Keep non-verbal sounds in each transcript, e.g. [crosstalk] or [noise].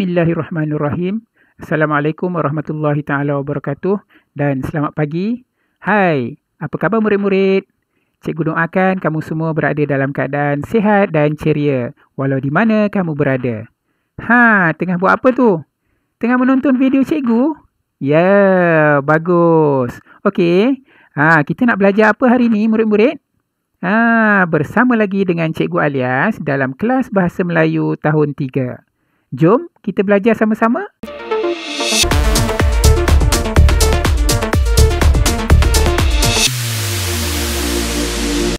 Bismillahirrahmanirrahim. Assalamualaikum warahmatullahi taala wabarakatuh dan selamat pagi. Hai, apa khabar murid-murid? Cikgu doakan kamu semua berada dalam keadaan sihat dan ceria walau di mana kamu berada. Ha, tengah buat apa tu? Tengah menonton video cikgu? Ya, yeah, bagus. Okey. Ha, kita nak belajar apa hari ni murid-murid? Ha, bersama lagi dengan Cikgu Alias dalam kelas Bahasa Melayu tahun 3. Jom kita belajar sama-sama.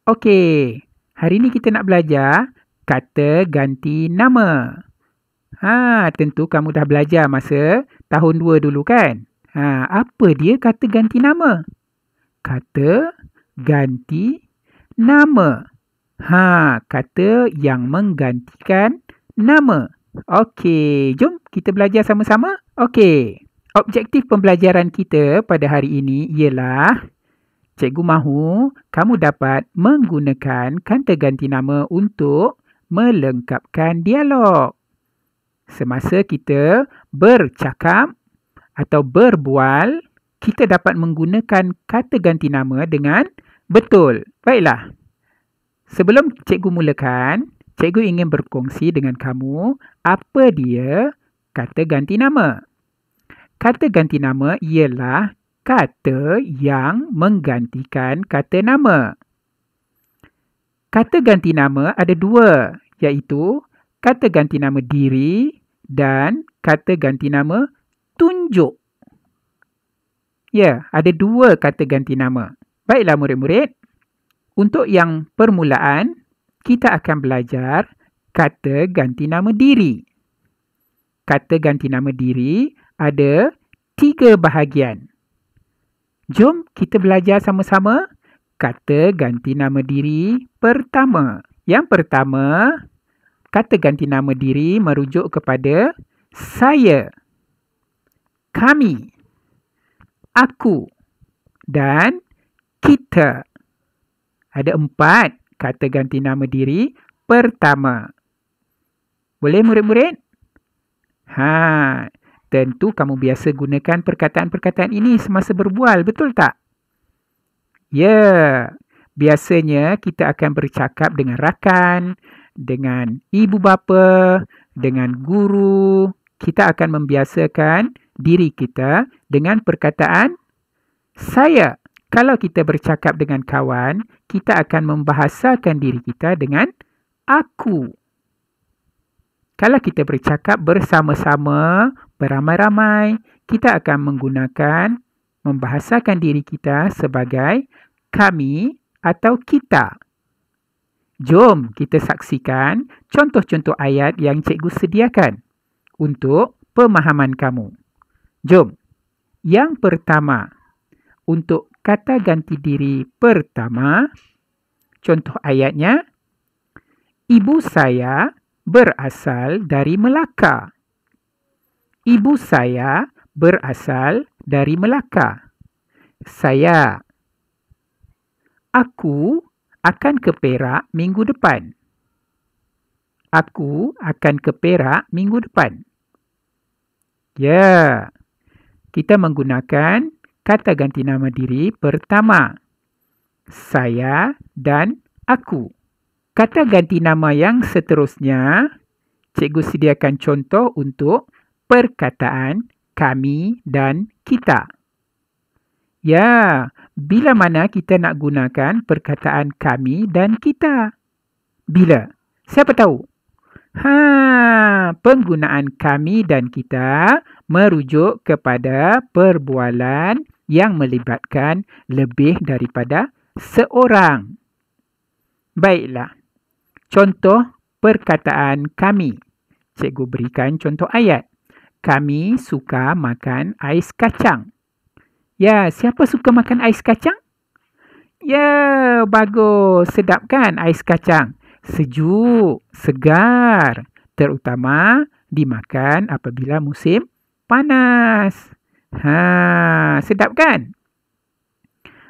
Okey, hari ni kita nak belajar kata ganti nama. Ha, tentu kamu dah belajar masa tahun 2 dulu kan? Ha, apa dia kata ganti nama? Kata ganti nama. Ha, kata yang menggantikan nama. Okey, jom kita belajar sama-sama. Okey, objektif pembelajaran kita pada hari ini ialah Cikgu mahu kamu dapat menggunakan kata ganti nama untuk melengkapkan dialog. Semasa kita bercakap atau berbual, kita dapat menggunakan kata ganti nama dengan betul. Baiklah, sebelum cikgu mulakan, Cikgu ingin berkongsi dengan kamu apa dia kata ganti nama. Kata ganti nama ialah kata yang menggantikan kata nama. Kata ganti nama ada dua iaitu kata ganti nama diri dan kata ganti nama tunjuk. Ya, ada dua kata ganti nama. Baiklah murid-murid. Untuk yang permulaan, kita akan belajar kata ganti nama diri. Kata ganti nama diri ada tiga bahagian. Jom kita belajar sama-sama kata ganti nama diri pertama. Yang pertama, kata ganti nama diri merujuk kepada saya, kami, aku dan kita. Ada empat kata ganti nama diri pertama. Boleh murid-murid? Ha, tentu kamu biasa gunakan perkataan-perkataan ini semasa berbual, betul tak? Ya. Biasanya kita akan bercakap dengan rakan, dengan ibu bapa, dengan guru. Kita akan membiasakan diri kita dengan perkataan saya. Kalau kita bercakap dengan kawan, kita akan membahasakan diri kita dengan aku. Kalau kita bercakap bersama-sama, beramai-ramai, kita akan menggunakan membahasakan diri kita sebagai kami atau kita. Jom kita saksikan contoh-contoh ayat yang cikgu sediakan untuk pemahaman kamu. Jom. Yang pertama, untuk kata ganti diri pertama. Contoh ayatnya, Ibu saya berasal dari Melaka. Ibu saya berasal dari Melaka. Saya. Aku akan ke Perak minggu depan. Aku akan ke Perak minggu depan. Ya. Kita menggunakan kata ganti nama diri pertama. Saya dan aku. Kata ganti nama yang seterusnya, cikgu sediakan contoh untuk perkataan kami dan kita. Ya, bila mana kita nak gunakan perkataan kami dan kita? Bila? Siapa tahu? Ha, penggunaan kami dan kita merujuk kepada perbualan yang melibatkan lebih daripada seorang. Baiklah, contoh perkataan kami. Cikgu berikan contoh ayat. Kami suka makan ais kacang. Ya, siapa suka makan ais kacang? Ya, bagus. Sedap kan ais kacang? Sejuk, segar. Terutama dimakan apabila musim panas. Ha, sedap kan?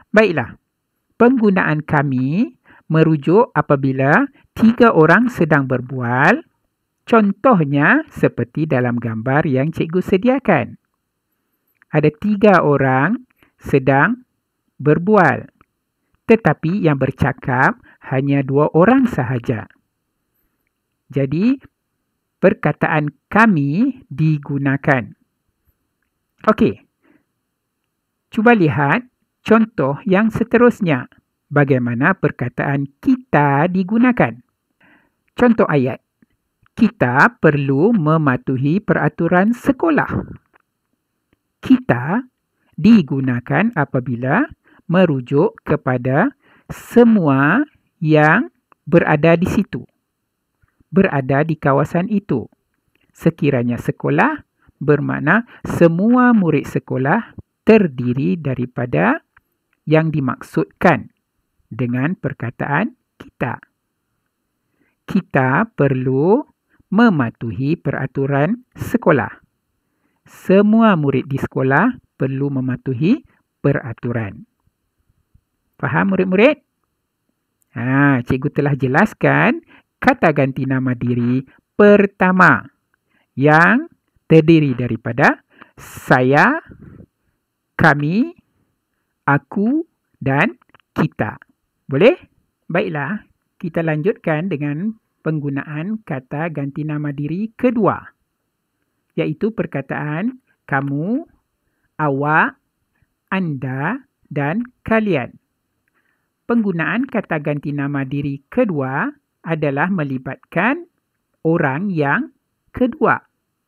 Baiklah. Penggunaan kami merujuk apabila tiga orang sedang berbual. Contohnya seperti dalam gambar yang cikgu sediakan. Ada tiga orang sedang berbual. Tetapi yang bercakap hanya dua orang sahaja. Jadi, perkataan kami digunakan. Okey. Cuba lihat contoh yang seterusnya bagaimana perkataan kita digunakan. Contoh ayat. Kita perlu mematuhi peraturan sekolah. Kita digunakan apabila merujuk kepada semua yang berada di situ. Berada di kawasan itu. Sekiranya sekolah, bermakna semua murid sekolah terdiri daripada yang dimaksudkan dengan perkataan kita. Kita perlu mematuhi peraturan sekolah. Semua murid di sekolah perlu mematuhi peraturan. Faham murid-murid? Ha, cikgu telah jelaskan kata ganti nama diri pertama yang terdiri daripada saya, kami, aku dan kita. Boleh? Baiklah, kita lanjutkan dengan penggunaan kata ganti nama diri kedua. Iaitu perkataan kamu, awak, anda dan kalian. Penggunaan kata ganti nama diri kedua adalah melibatkan orang yang kedua.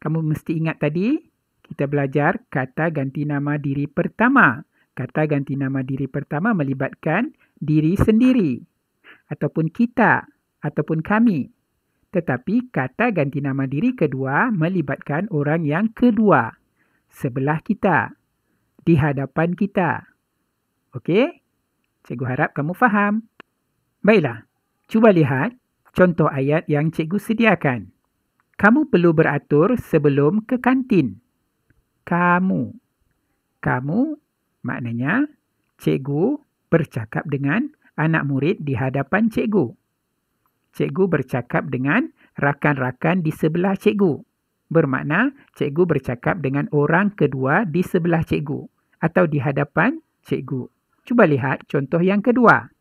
Kamu mesti ingat tadi kita belajar kata ganti nama diri pertama. Kata ganti nama diri pertama melibatkan diri sendiri ataupun kita ataupun kami. Tetapi kata ganti nama diri kedua melibatkan orang yang kedua. Sebelah kita. Di hadapan kita. Okey? Cikgu harap kamu faham. Baiklah. Cuba lihat contoh ayat yang cikgu sediakan. Kamu perlu beratur sebelum ke kantin. Kamu. Kamu maknanya cikgu bercakap dengan anak murid di hadapan cikgu. Cikgu bercakap dengan rakan-rakan di sebelah cikgu. Bermakna cikgu bercakap dengan orang kedua di sebelah cikgu atau di hadapan cikgu. Cuba lihat contoh yang kedua.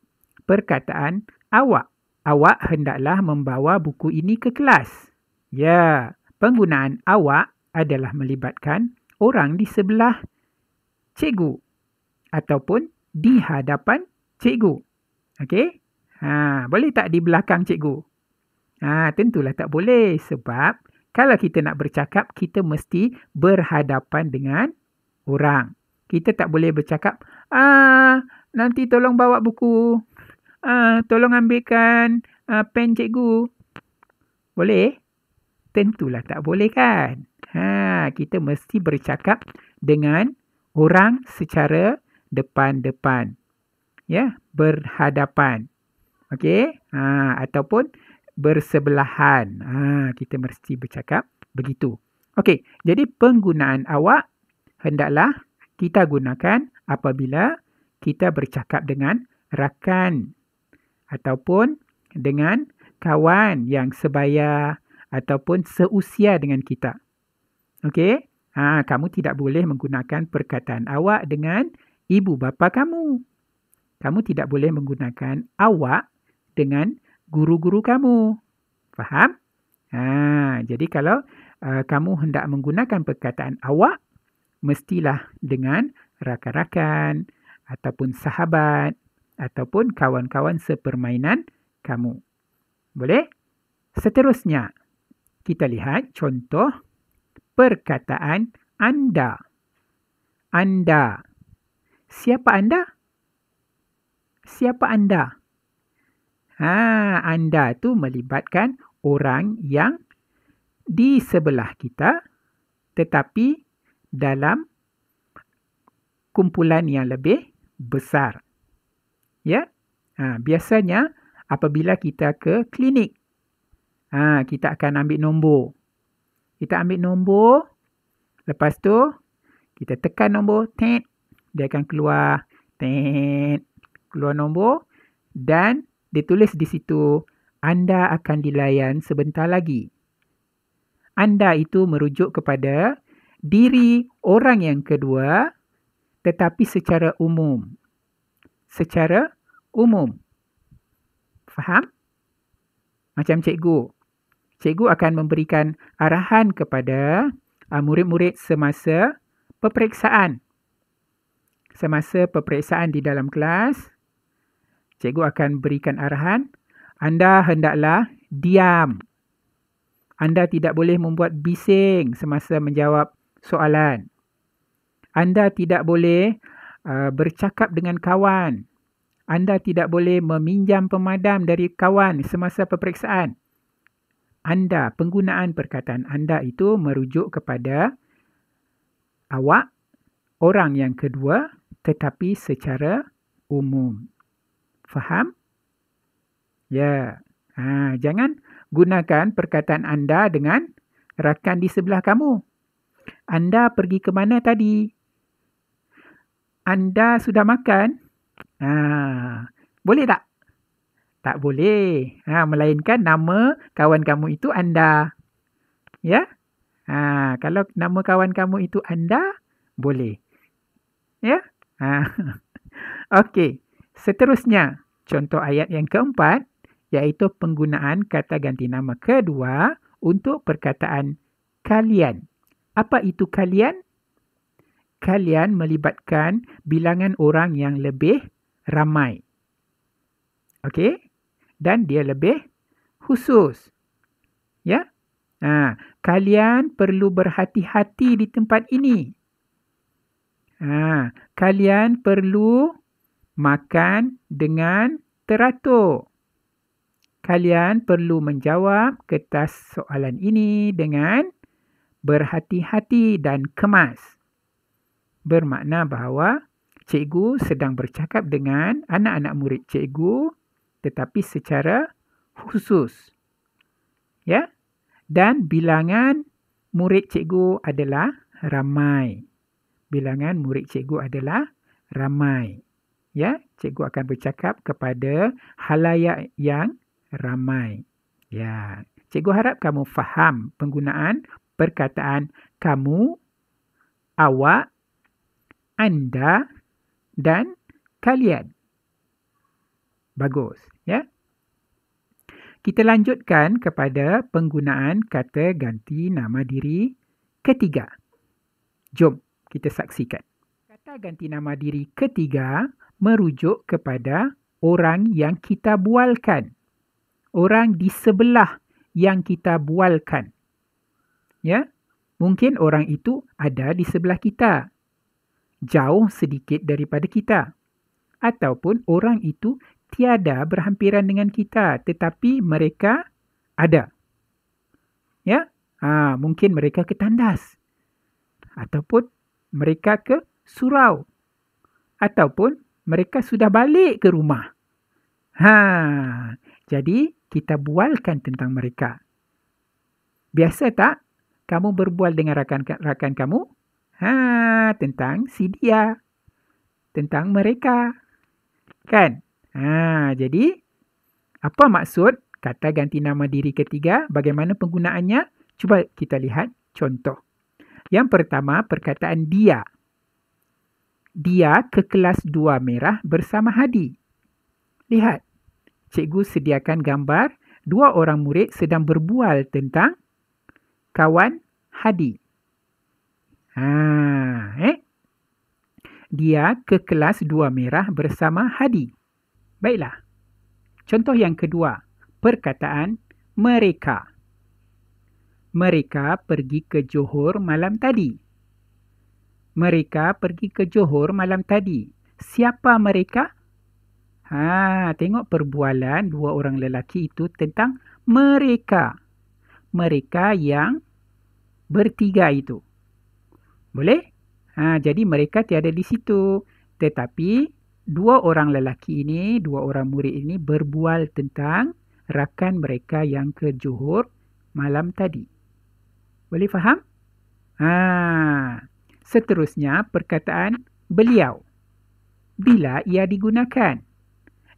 Perkataan awak. Awak hendaklah membawa buku ini ke kelas. Ya, penggunaan awak adalah melibatkan orang di sebelah cikgu ataupun di hadapan cikgu. Okey? Ha, boleh tak di belakang cikgu? Ha, tentulah tak boleh sebab kalau kita nak bercakap, kita mesti berhadapan dengan orang. Kita tak boleh bercakap, ah nanti tolong bawa buku. Ah tolong ambilkan ah, pen cikgu. Boleh? tentulah tak boleh kan. Ha, kita mesti bercakap dengan orang secara depan-depan. Ya, berhadapan. Okey? Ha, ataupun bersebelahan. Ha, kita mesti bercakap begitu. Okey, jadi penggunaan awak hendaklah kita gunakan apabila kita bercakap dengan rakan ataupun dengan kawan yang sebaya, ataupun seusia dengan kita. Okey? Ha, kamu tidak boleh menggunakan perkataan awak dengan ibu bapa kamu. Kamu tidak boleh menggunakan awak dengan guru-guru kamu. Faham? Ha, jadi kalau uh, kamu hendak menggunakan perkataan awak, mestilah dengan rakan-rakan ataupun sahabat ataupun kawan-kawan sepermainan kamu. Boleh? Seterusnya kita lihat contoh perkataan anda. Anda. Siapa anda? Siapa anda? Ha, anda tu melibatkan orang yang di sebelah kita tetapi dalam kumpulan yang lebih besar. Ya? Ha, biasanya apabila kita ke klinik Ha, kita akan ambil nombor. Kita ambil nombor. Lepas tu, kita tekan nombor. Tint. Dia akan keluar. Tint. Keluar nombor. Dan dia tulis di situ, anda akan dilayan sebentar lagi. Anda itu merujuk kepada diri orang yang kedua tetapi secara umum. Secara umum. Faham? Macam cikgu cikgu akan memberikan arahan kepada ah, murid-murid semasa peperiksaan. Semasa peperiksaan di dalam kelas, cikgu akan berikan arahan, anda hendaklah diam. Anda tidak boleh membuat bising semasa menjawab soalan. Anda tidak boleh uh, bercakap dengan kawan. Anda tidak boleh meminjam pemadam dari kawan semasa peperiksaan anda, penggunaan perkataan anda itu merujuk kepada awak, orang yang kedua tetapi secara umum. Faham? Ya. Ha, jangan gunakan perkataan anda dengan rakan di sebelah kamu. Anda pergi ke mana tadi? Anda sudah makan? Ha, boleh tak tak boleh. Ha, melainkan nama kawan kamu itu anda. Ya? Ha, kalau nama kawan kamu itu anda, boleh. Ya? Ha. [laughs] Okey. Seterusnya, contoh ayat yang keempat, iaitu penggunaan kata ganti nama kedua untuk perkataan kalian. Apa itu kalian? Kalian melibatkan bilangan orang yang lebih ramai. Okey? dan dia lebih khusus. Ya? Ha, kalian perlu berhati-hati di tempat ini. Ha, kalian perlu makan dengan teratur. Kalian perlu menjawab kertas soalan ini dengan berhati-hati dan kemas. Bermakna bahawa cikgu sedang bercakap dengan anak-anak murid cikgu tetapi secara khusus. Ya. Dan bilangan murid cikgu adalah ramai. Bilangan murid cikgu adalah ramai. Ya, cikgu akan bercakap kepada halayak yang ramai. Ya. Cikgu harap kamu faham penggunaan perkataan kamu, awak, anda dan kalian. Bagus kita lanjutkan kepada penggunaan kata ganti nama diri ketiga. Jom kita saksikan. Kata ganti nama diri ketiga merujuk kepada orang yang kita bualkan. Orang di sebelah yang kita bualkan. Ya? Mungkin orang itu ada di sebelah kita. Jauh sedikit daripada kita. Ataupun orang itu tiada berhampiran dengan kita tetapi mereka ada. Ya? Ha, mungkin mereka ke tandas. Ataupun mereka ke surau. Ataupun mereka sudah balik ke rumah. Ha, jadi kita bualkan tentang mereka. Biasa tak kamu berbual dengan rakan-rakan kamu? Ha, tentang si dia. Tentang mereka. Kan? Ha, jadi, apa maksud kata ganti nama diri ketiga? Bagaimana penggunaannya? Cuba kita lihat contoh. Yang pertama, perkataan dia. Dia ke kelas dua merah bersama Hadi. Lihat, cikgu sediakan gambar dua orang murid sedang berbual tentang kawan Hadi. Ha, eh? Dia ke kelas dua merah bersama Hadi. Baiklah. Contoh yang kedua, perkataan mereka. Mereka pergi ke Johor malam tadi. Mereka pergi ke Johor malam tadi. Siapa mereka? Ha, tengok perbualan dua orang lelaki itu tentang mereka. Mereka yang bertiga itu. Boleh? Ha, jadi mereka tiada di situ. Tetapi dua orang lelaki ini, dua orang murid ini berbual tentang rakan mereka yang ke Johor malam tadi. Boleh faham? Ha. Seterusnya perkataan beliau. Bila ia digunakan?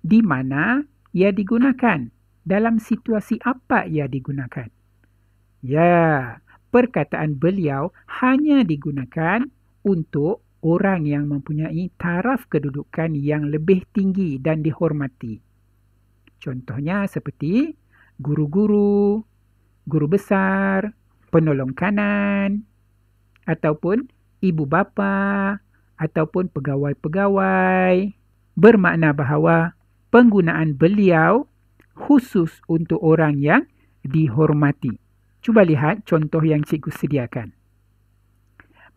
Di mana ia digunakan? Dalam situasi apa ia digunakan? Ya, perkataan beliau hanya digunakan untuk orang yang mempunyai taraf kedudukan yang lebih tinggi dan dihormati. Contohnya seperti guru-guru, guru besar, penolong kanan, ataupun ibu bapa, ataupun pegawai-pegawai. Bermakna bahawa penggunaan beliau khusus untuk orang yang dihormati. Cuba lihat contoh yang cikgu sediakan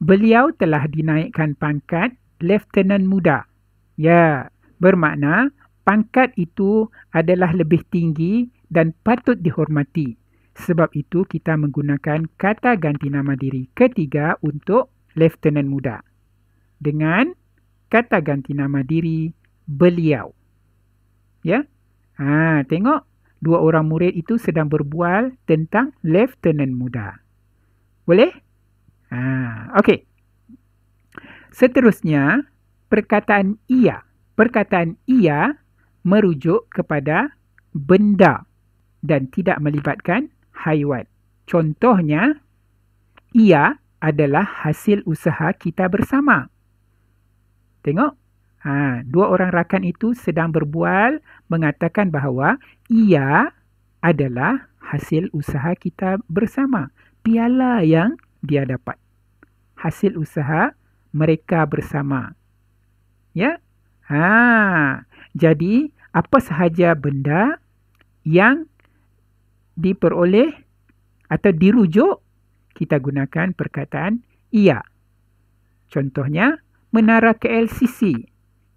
beliau telah dinaikkan pangkat Lieutenant Muda. Ya, bermakna pangkat itu adalah lebih tinggi dan patut dihormati. Sebab itu kita menggunakan kata ganti nama diri ketiga untuk Lieutenant Muda. Dengan kata ganti nama diri beliau. Ya, ha, tengok dua orang murid itu sedang berbual tentang Lieutenant Muda. Boleh? Ha, okey. Seterusnya, perkataan ia. Perkataan ia merujuk kepada benda dan tidak melibatkan haiwan. Contohnya, ia adalah hasil usaha kita bersama. Tengok. Ha, dua orang rakan itu sedang berbual mengatakan bahawa ia adalah hasil usaha kita bersama. Piala yang dia dapat. Hasil usaha mereka bersama. Ya? Ha. Jadi, apa sahaja benda yang diperoleh atau dirujuk, kita gunakan perkataan ia. Contohnya, menara KLCC.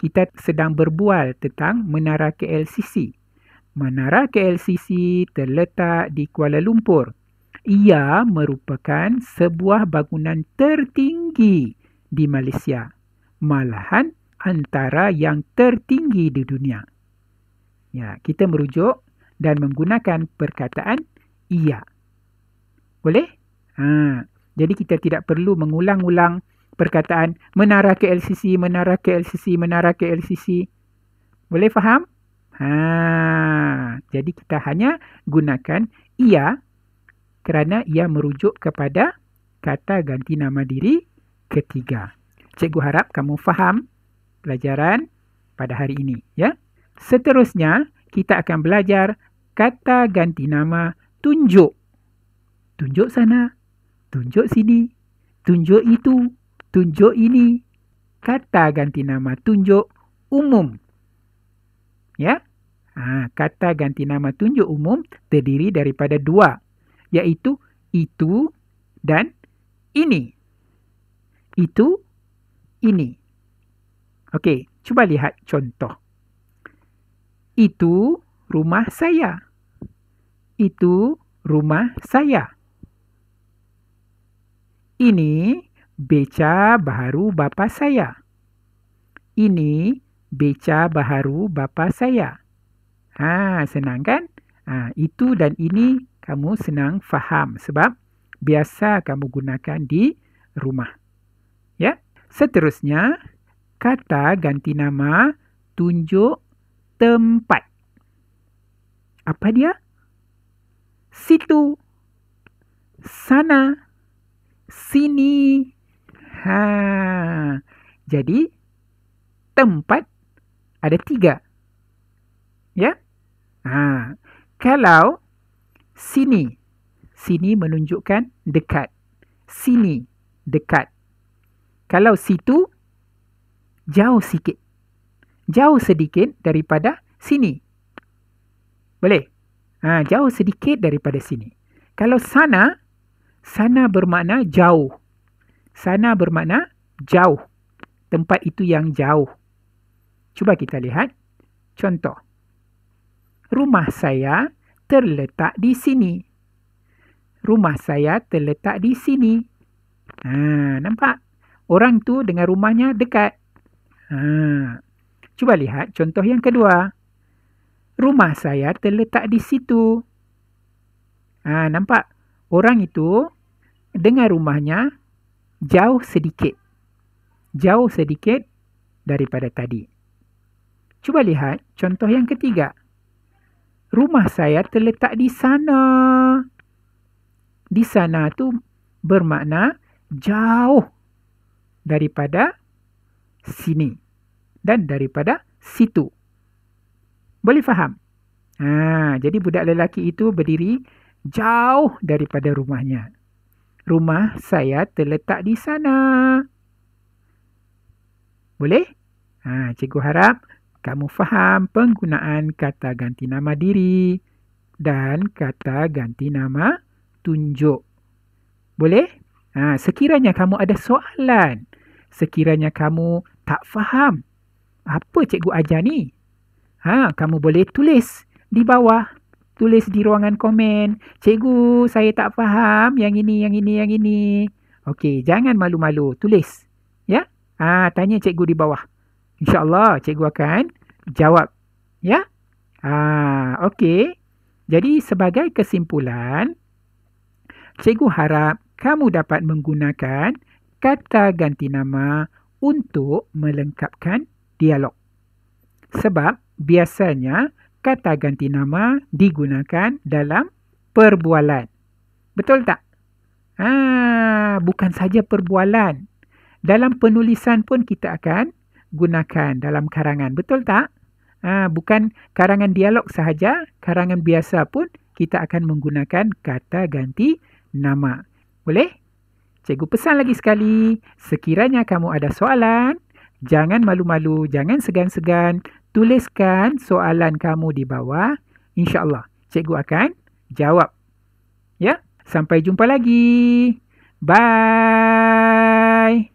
Kita sedang berbual tentang menara KLCC. Menara KLCC terletak di Kuala Lumpur ia merupakan sebuah bangunan tertinggi di Malaysia. Malahan antara yang tertinggi di dunia. Ya, kita merujuk dan menggunakan perkataan ia. Boleh? Ha. Jadi kita tidak perlu mengulang-ulang perkataan menara KLCC, menara KLCC, menara KLCC. Boleh faham? Ha. Jadi kita hanya gunakan ia kerana ia merujuk kepada kata ganti nama diri ketiga. Cikgu harap kamu faham pelajaran pada hari ini. ya. Seterusnya, kita akan belajar kata ganti nama tunjuk. Tunjuk sana, tunjuk sini, tunjuk itu, tunjuk ini. Kata ganti nama tunjuk umum. Ya, ha, Kata ganti nama tunjuk umum terdiri daripada dua. Dua yaitu itu dan ini. Itu, ini. Okey, cuba lihat contoh. Itu rumah saya. Itu rumah saya. Ini beca baharu bapa saya. Ini beca baharu bapa saya. Ha, senang kan? Ha, itu dan ini kamu senang faham sebab biasa kamu gunakan di rumah. Ya. Seterusnya, kata ganti nama tunjuk tempat. Apa dia? Situ. Sana. Sini. Ha. Jadi, tempat ada tiga. Ya. Ha. Kalau sini. Sini menunjukkan dekat. Sini, dekat. Kalau situ, jauh sikit. Jauh sedikit daripada sini. Boleh? Ha, jauh sedikit daripada sini. Kalau sana, sana bermakna jauh. Sana bermakna jauh. Tempat itu yang jauh. Cuba kita lihat. Contoh. Rumah saya terletak di sini. Rumah saya terletak di sini. Ha, nampak? Orang tu dengan rumahnya dekat. Ha. Cuba lihat contoh yang kedua. Rumah saya terletak di situ. Ha, nampak? Orang itu dengan rumahnya jauh sedikit. Jauh sedikit daripada tadi. Cuba lihat contoh yang ketiga rumah saya terletak di sana. Di sana tu bermakna jauh daripada sini dan daripada situ. Boleh faham? Ha, jadi budak lelaki itu berdiri jauh daripada rumahnya. Rumah saya terletak di sana. Boleh? Ha, cikgu harap kamu faham penggunaan kata ganti nama diri dan kata ganti nama tunjuk. Boleh? Ha, sekiranya kamu ada soalan, sekiranya kamu tak faham apa cikgu ajar ni, ha, kamu boleh tulis di bawah. Tulis di ruangan komen. Cikgu, saya tak faham yang ini, yang ini, yang ini. Okey, jangan malu-malu. Tulis. Ya? ha, tanya cikgu di bawah. InsyaAllah cikgu akan jawab. Ya? Ha, okey. Jadi sebagai kesimpulan, cikgu harap kamu dapat menggunakan kata ganti nama untuk melengkapkan dialog. Sebab biasanya kata ganti nama digunakan dalam perbualan. Betul tak? ah bukan saja perbualan. Dalam penulisan pun kita akan gunakan dalam karangan. Betul tak? Ha, bukan karangan dialog sahaja, karangan biasa pun kita akan menggunakan kata ganti nama. Boleh? Cikgu pesan lagi sekali, sekiranya kamu ada soalan, jangan malu-malu, jangan segan-segan, tuliskan soalan kamu di bawah. InsyaAllah, cikgu akan jawab. Ya, sampai jumpa lagi. Bye.